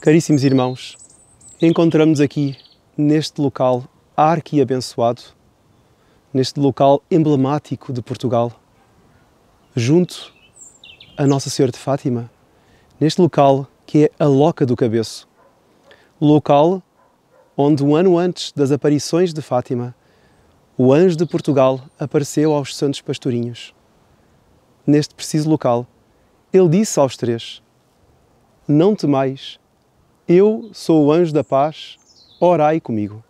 Caríssimos irmãos, encontramos aqui neste local arquiabençoado, neste local emblemático de Portugal, junto a Nossa Senhora de Fátima, neste local que é a Loca do Cabeço, local onde um ano antes das aparições de Fátima, o anjo de Portugal apareceu aos santos pastorinhos. Neste preciso local, ele disse aos três: Não temais, eu sou o anjo da paz, orai comigo.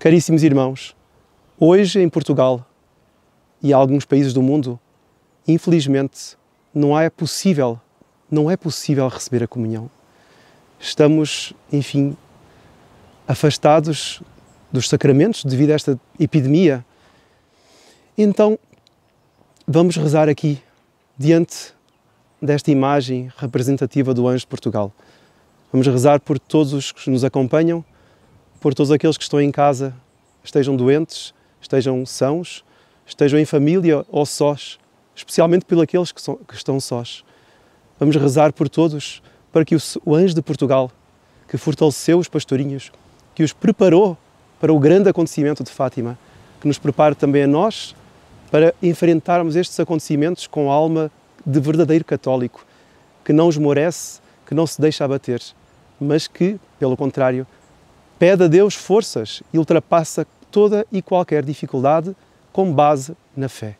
Caríssimos irmãos, hoje em Portugal e alguns países do mundo, infelizmente, não é possível, não é possível receber a comunhão. Estamos, enfim, afastados dos sacramentos devido a esta epidemia. Então, vamos rezar aqui diante desta imagem representativa do anjo de Portugal. Vamos rezar por todos os que nos acompanham, por todos aqueles que estão em casa, estejam doentes, estejam sãos, estejam em família ou sós, especialmente por aqueles que, são, que estão sós. Vamos rezar por todos para que o, o anjo de Portugal, que fortaleceu os pastorinhos, que os preparou para o grande acontecimento de Fátima, que nos prepare também a nós para enfrentarmos estes acontecimentos com a alma de verdadeiro católico, que não esmorece, que não se deixa abater mas que, pelo contrário, pede a Deus forças e ultrapassa toda e qualquer dificuldade com base na fé.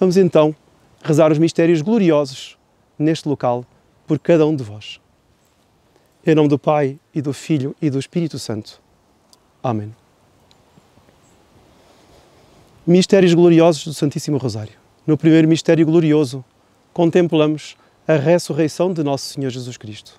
Vamos então rezar os mistérios gloriosos neste local por cada um de vós. Em nome do Pai e do Filho e do Espírito Santo. Amém. Mistérios gloriosos do Santíssimo Rosário. No primeiro mistério glorioso, contemplamos a ressurreição de nosso Senhor Jesus Cristo.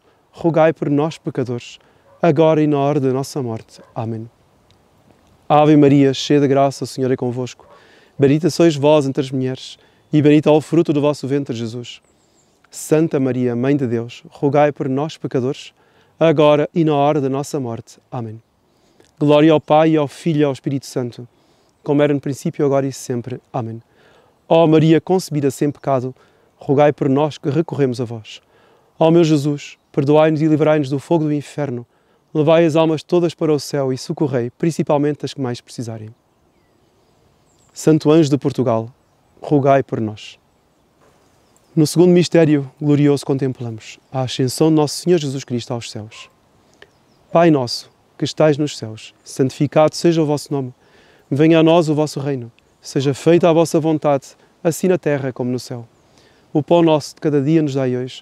rogai por nós, pecadores, agora e na hora da nossa morte. Amém. Ave Maria, cheia de graça, o Senhor é convosco. Bendita sois vós entre as mulheres, e bendito é o fruto do vosso ventre, Jesus. Santa Maria, Mãe de Deus, rogai por nós, pecadores, agora e na hora da nossa morte. Amém. Glória ao Pai, ao Filho e ao Espírito Santo, como era no princípio, agora e sempre. Amém. Ó Maria, concebida sem pecado, rogai por nós que recorremos a vós. Ó meu Jesus, perdoai-nos e livrai-nos do fogo do inferno. Levai as almas todas para o céu e socorrei, principalmente as que mais precisarem. Santo Anjo de Portugal, rogai por nós. No segundo mistério glorioso contemplamos a ascensão de Nosso Senhor Jesus Cristo aos céus. Pai nosso, que estais nos céus, santificado seja o vosso nome. Venha a nós o vosso reino. Seja feita a vossa vontade, assim na terra como no céu. O pão nosso de cada dia nos dai hoje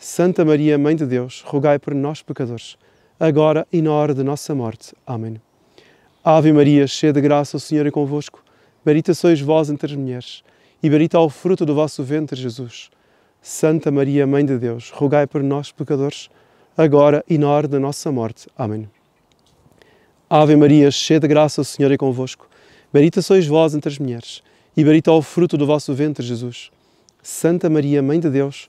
Santa Maria, Mãe de Deus, rogai por nós, pecadores, agora e na hora de nossa morte. Amém. Ave Maria, cheia de graça, o Senhor é convosco. Bendita sois vós entre as mulheres, e bendito é o fruto do vosso ventre, Jesus. Santa Maria, Mãe de Deus, rogai por nós, pecadores, agora e na hora da nossa morte. Amém. Ave Maria, cheia de graça, o Senhor é convosco. Bendita sois vós entre as mulheres, e bendito é o fruto do vosso ventre, Jesus. Santa Maria, Mãe de Deus,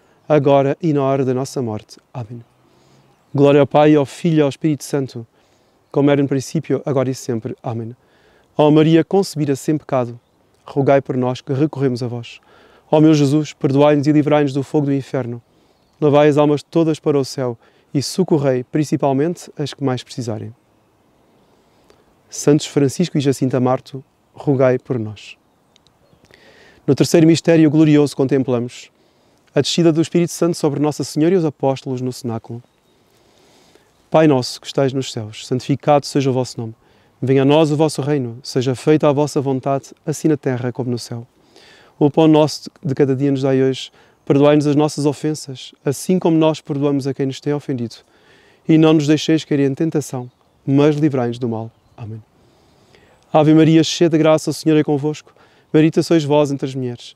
agora e na hora da nossa morte. Amém. Glória ao Pai, ao Filho e ao Espírito Santo, como era no princípio, agora e sempre. Amém. Ó Maria, concebida sem pecado, rogai por nós que recorremos a vós. Ó meu Jesus, perdoai-nos e livrai-nos do fogo do inferno. Levai as almas todas para o céu e socorrei principalmente as que mais precisarem. Santos Francisco e Jacinta Marto, rogai por nós. No terceiro mistério glorioso contemplamos a descida do Espírito Santo sobre Nossa Senhora e os apóstolos no cenáculo. Pai nosso que estais nos céus, santificado seja o vosso nome. Venha a nós o vosso reino, seja feita a vossa vontade, assim na terra como no céu. O pão nosso de cada dia nos dai hoje, perdoai-nos as nossas ofensas, assim como nós perdoamos a quem nos tem ofendido. E não nos deixeis cair em tentação, mas livrai-nos do mal. Amém. Ave Maria, cheia de graça, o Senhor é convosco. Bendita sois vós entre as mulheres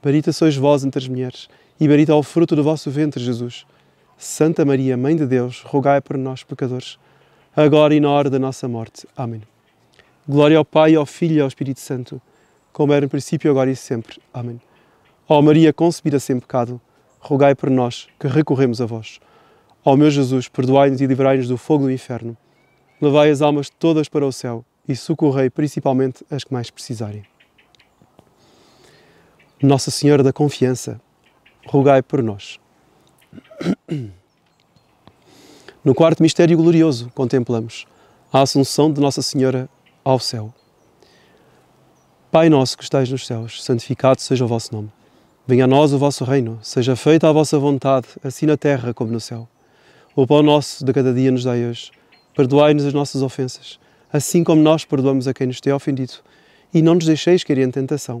Barita sois vós entre as mulheres, e barita é o fruto do vosso ventre, Jesus. Santa Maria, Mãe de Deus, rogai por nós, pecadores, agora e na hora da nossa morte. Amém. Glória ao Pai, ao Filho e ao Espírito Santo, como era no princípio, agora e sempre. Amém. Ó Maria, concebida sem pecado, rogai por nós, que recorremos a vós. Ó meu Jesus, perdoai-nos e livrai-nos do fogo do inferno. Levai as almas todas para o céu e socorrei principalmente as que mais precisarem. Nossa Senhora da Confiança, rogai por nós. No quarto mistério glorioso, contemplamos a Assunção de Nossa Senhora ao céu. Pai nosso que estais nos céus, santificado seja o vosso nome. Venha a nós o vosso reino, seja feita a vossa vontade, assim na terra como no céu. O pão nosso de cada dia nos dai hoje. Perdoai-nos as nossas ofensas, assim como nós perdoamos a quem nos tem ofendido. E não nos deixeis cair em tentação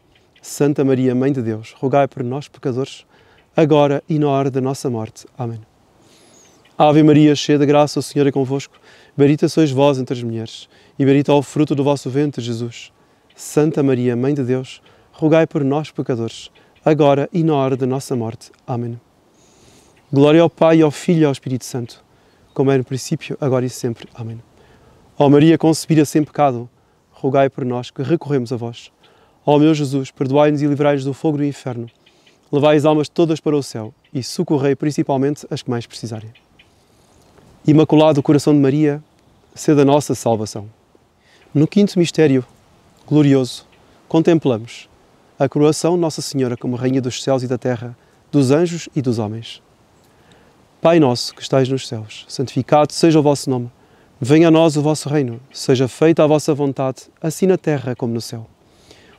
Santa Maria, Mãe de Deus, rogai por nós, pecadores, agora e na hora da nossa morte. Amém. Ave Maria, cheia de graça, o Senhor é convosco. Bendita sois vós entre as mulheres, e bendito é o fruto do vosso ventre, Jesus. Santa Maria, Mãe de Deus, rogai por nós, pecadores, agora e na hora da nossa morte. Amém. Glória ao Pai, ao Filho e ao Espírito Santo, como era no princípio, agora e sempre. Amém. Ó Maria concebida sem pecado, rogai por nós que recorremos a vós. Ó meu Jesus, perdoai-nos e livrai-nos do fogo do inferno. Levai as almas todas para o céu e socorrei principalmente as que mais precisarem. Imaculado Coração de Maria, sede a nossa salvação. No quinto mistério glorioso, contemplamos a coroação de Nossa Senhora como Rainha dos céus e da terra, dos anjos e dos homens. Pai nosso que estais nos céus, santificado seja o vosso nome. Venha a nós o vosso reino, seja feita a vossa vontade, assim na terra como no céu.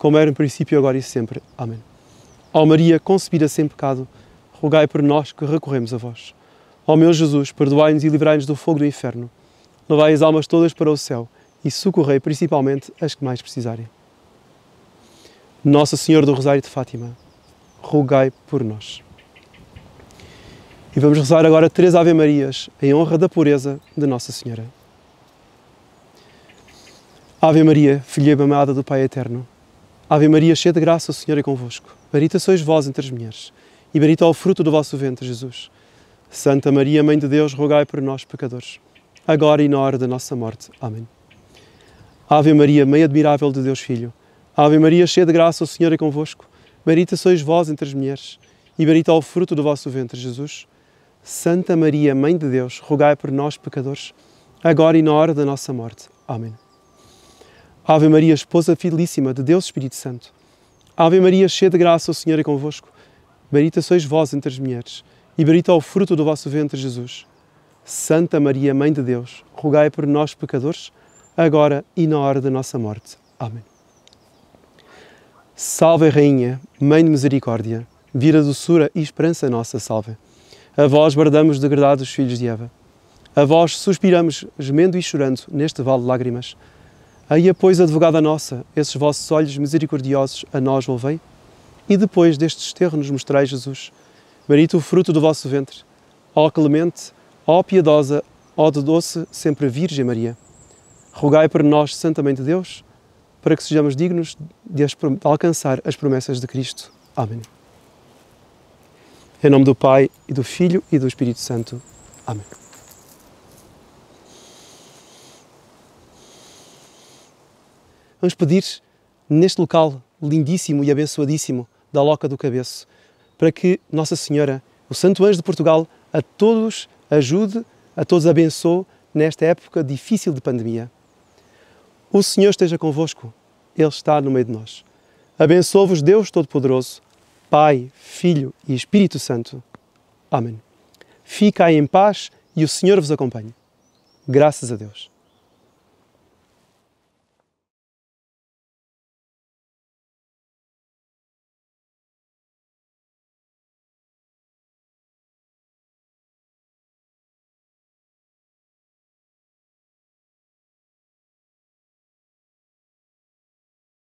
como era no princípio, agora e sempre. Amém. Ó Maria, concebida sem pecado, rogai por nós que recorremos a vós. Ó meu Jesus, perdoai-nos e livrai-nos do fogo do inferno. Levai as almas todas para o céu e socorrei principalmente as que mais precisarem. Nossa Senhora do Rosário de Fátima, rogai por nós. E vamos rezar agora três Ave Marias em honra da pureza de Nossa Senhora. Ave Maria, filha amada do Pai Eterno Ave Maria, cheia de graça, o Senhor é convosco. Marita, sois vós entre as mulheres, e bendito é o fruto do vosso ventre, Jesus. Santa Maria, Mãe de Deus, rogai por nós, pecadores, agora e na hora da nossa morte. Amém. Ave Maria, Mãe admirável de Deus Filho, Ave Maria, cheia de graça, o Senhor é convosco. Bendita sois vós entre as mulheres, e bendito é o fruto do vosso ventre, Jesus. Santa Maria, Mãe de Deus, rogai por nós, pecadores, agora e na hora da nossa morte. Amém. Ave Maria, esposa fidelíssima de Deus Espírito Santo. Ave Maria, cheia de graça, o Senhor é convosco. Bendita sois vós entre as mulheres, e bendito é o fruto do vosso ventre, Jesus. Santa Maria, Mãe de Deus, rogai por nós, pecadores, agora e na hora da nossa morte. Amém. Salve Rainha, Mãe de Misericórdia, vira doçura e esperança nossa, salve. A vós guardamos degradados filhos de Eva. A vós suspiramos, gemendo e chorando, neste vale de lágrimas. Aí, pois, advogada nossa, esses vossos olhos misericordiosos a nós volvei, e depois deste desterro nos mostrai Jesus, bendito o fruto do vosso ventre. Ó clemente, ó piedosa, ó de doce sempre Virgem Maria, rogai por nós, Santa Mãe de Deus, para que sejamos dignos de alcançar as promessas de Cristo. Amém. Em nome do Pai, e do Filho, e do Espírito Santo. Amém. Vamos pedir neste local lindíssimo e abençoadíssimo da Loca do Cabeço para que Nossa Senhora, o Santo Anjo de Portugal, a todos ajude, a todos abençoe nesta época difícil de pandemia. O Senhor esteja convosco, Ele está no meio de nós. Abençoe-vos Deus Todo-Poderoso, Pai, Filho e Espírito Santo. Amém. Ficai em paz e o Senhor vos acompanhe. Graças a Deus.